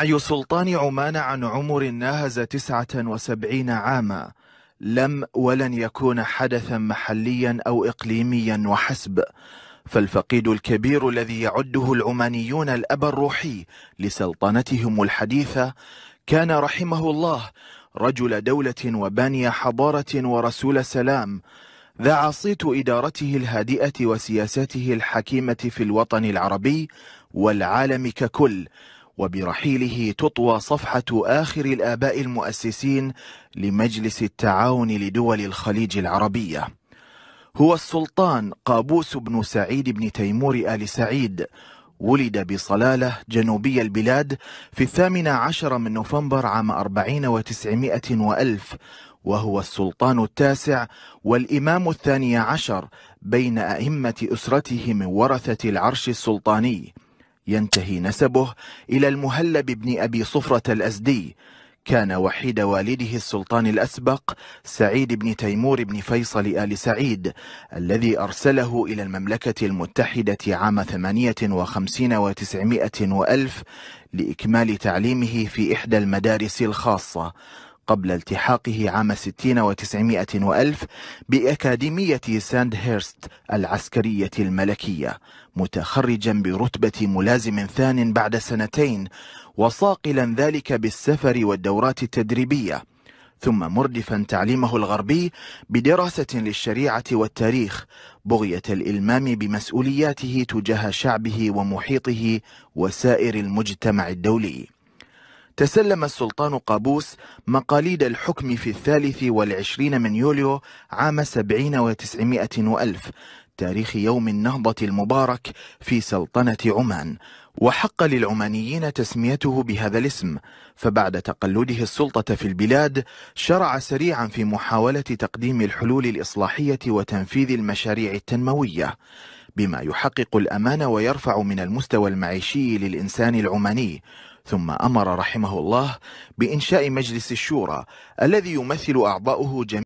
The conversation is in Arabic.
وعي سلطان عمان عن عمر ناهز تسعة وسبعين عاما لم ولن يكون حدثا محليا أو إقليميا وحسب فالفقيد الكبير الذي يعده العمانيون الأب الروحي لسلطنتهم الحديثة كان رحمه الله رجل دولة وباني حضارة ورسول سلام ذا عصيت إدارته الهادئة وسياساته الحكيمة في الوطن العربي والعالم ككل وبرحيله تطوى صفحة آخر الآباء المؤسسين لمجلس التعاون لدول الخليج العربية هو السلطان قابوس بن سعيد بن تيمور آل سعيد ولد بصلالة جنوبي البلاد في الثامن عشر من نوفمبر عام أربعين وتسعمائة وألف وهو السلطان التاسع والإمام الثاني عشر بين أئمة أسرته من ورثة العرش السلطاني ينتهي نسبه إلى المهلب بن أبي صفرة الأزدي كان وحيد والده السلطان الأسبق سعيد بن تيمور بن فيصل آل سعيد الذي أرسله إلى المملكة المتحدة عام 58 وتسعمائة وألف لإكمال تعليمه في إحدى المدارس الخاصة قبل التحاقه عام 60 و900 وألف بأكاديمية ساندهيرست العسكرية الملكية متخرجا برتبة ملازم ثان بعد سنتين وصاقلا ذلك بالسفر والدورات التدريبية ثم مردفا تعليمه الغربي بدراسة للشريعة والتاريخ بغية الإلمام بمسؤولياته تجاه شعبه ومحيطه وسائر المجتمع الدولي تسلم السلطان قابوس مقاليد الحكم في الثالث والعشرين من يوليو عام سبعين وتسعمائة وألف تاريخ يوم النهضة المبارك في سلطنة عمان وحق للعمانيين تسميته بهذا الاسم فبعد تقلده السلطة في البلاد شرع سريعا في محاولة تقديم الحلول الإصلاحية وتنفيذ المشاريع التنموية بما يحقق الأمان ويرفع من المستوى المعيشي للإنسان العماني ثم أمر رحمه الله بإنشاء مجلس الشورى الذي يمثل أعضاؤه جميعا